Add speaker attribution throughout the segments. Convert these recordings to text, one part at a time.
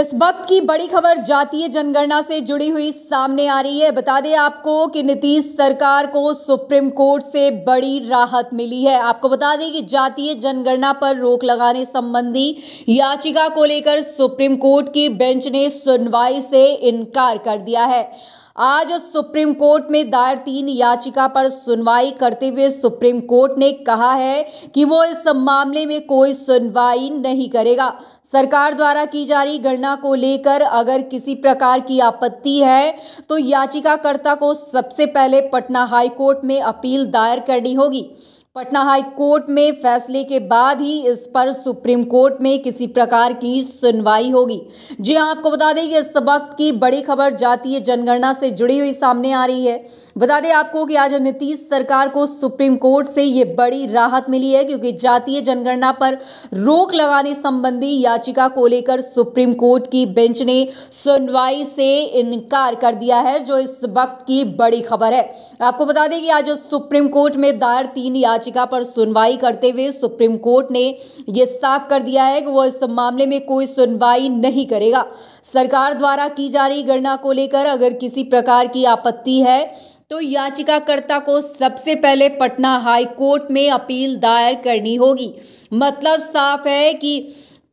Speaker 1: इस वक्त की बड़ी खबर जातीय जनगणना से जुड़ी हुई सामने आ रही है बता दें आपको कि नीतीश सरकार को सुप्रीम कोर्ट से बड़ी राहत मिली है आपको बता दें कि जातीय जनगणना पर रोक लगाने संबंधी याचिका को लेकर सुप्रीम कोर्ट की बेंच ने सुनवाई से इनकार कर दिया है आज सुप्रीम कोर्ट में दायर तीन याचिका पर सुनवाई करते हुए सुप्रीम कोर्ट ने कहा है कि वो इस मामले में कोई सुनवाई नहीं करेगा सरकार द्वारा की जा रही गणना को लेकर अगर किसी प्रकार की आपत्ति है तो याचिकाकर्ता को सबसे पहले पटना हाईकोर्ट में अपील दायर करनी होगी पटना हाई कोर्ट में फैसले के बाद ही इस पर सुप्रीम कोर्ट में किसी प्रकार की सुनवाई होगी जी हाँ आपको बता दें कि इस वक्त की बड़ी खबर जातीय जनगणना से जुड़ी हुई सामने आ रही है बता दें आपको कि आज नीतीश सरकार को सुप्रीम कोर्ट से ये बड़ी राहत मिली है क्योंकि जातीय जनगणना पर रोक लगाने संबंधी याचिका को लेकर सुप्रीम कोर्ट की बेंच ने सुनवाई से इनकार कर दिया है जो इस वक्त की बड़ी खबर है आपको बता दें कि आज सुप्रीम कोर्ट में दायर तीन याचिका याचिका पर सुनवाई करते हुए सुप्रीम कोर्ट ने यह साफ कर दिया है कि वो इस मामले में कोई सुनवाई नहीं करेगा सरकार द्वारा की जा रही गणना को लेकर अगर किसी प्रकार की आपत्ति है तो याचिकाकर्ता को सबसे पहले पटना हाई कोर्ट में अपील दायर करनी होगी मतलब साफ है कि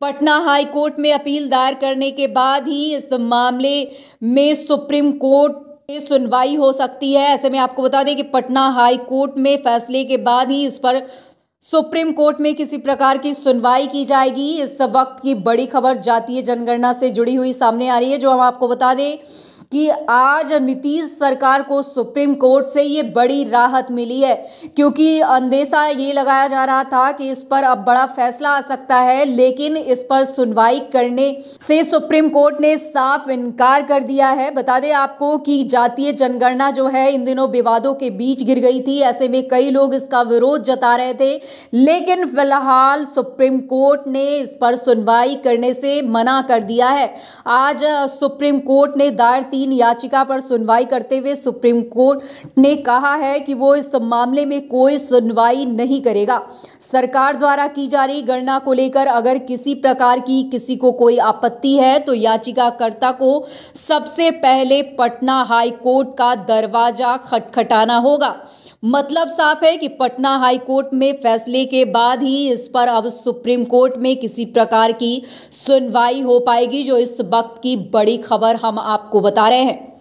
Speaker 1: पटना हाई कोर्ट में अपील दायर करने के बाद ही इस मामले में सुप्रीम कोर्ट सुनवाई हो सकती है ऐसे में आपको बता दें कि पटना हाई कोर्ट में फैसले के बाद ही इस पर सुप्रीम कोर्ट में किसी प्रकार की सुनवाई की जाएगी इस वक्त की बड़ी खबर जातीय जनगणना से जुड़ी हुई सामने आ रही है जो हम आपको बता दें कि आज नीतीश सरकार को सुप्रीम कोर्ट से ये बड़ी राहत मिली है क्योंकि अंदेशा ये लगाया जा रहा था कि इस पर अब बड़ा फैसला आ सकता है लेकिन इस पर सुनवाई करने से सुप्रीम कोर्ट ने साफ इनकार कर दिया है बता दें आपको कि जातीय जनगणना जो है इन दिनों विवादों के बीच गिर गई थी ऐसे में कई लोग इसका विरोध जता रहे थे लेकिन फिलहाल सुप्रीम कोर्ट ने इस पर सुनवाई करने से मना कर दिया है आज सुप्रीम कोर्ट ने दायर तीन तीन याचिका पर सुनवाई करते हुए सुप्रीम कोर्ट ने कहा है कि वो इस मामले में कोई सुनवाई नहीं करेगा सरकार द्वारा की जा रही गणना को लेकर अगर किसी प्रकार की किसी को कोई आपत्ति है तो याचिकाकर्ता को सबसे पहले पटना हाई कोर्ट का दरवाजा खटखटाना होगा मतलब साफ है कि पटना हाई कोर्ट में फैसले के बाद ही इस पर अब सुप्रीम कोर्ट में किसी प्रकार की सुनवाई हो पाएगी जो इस वक्त की बड़ी खबर हम आपको बता रहे हैं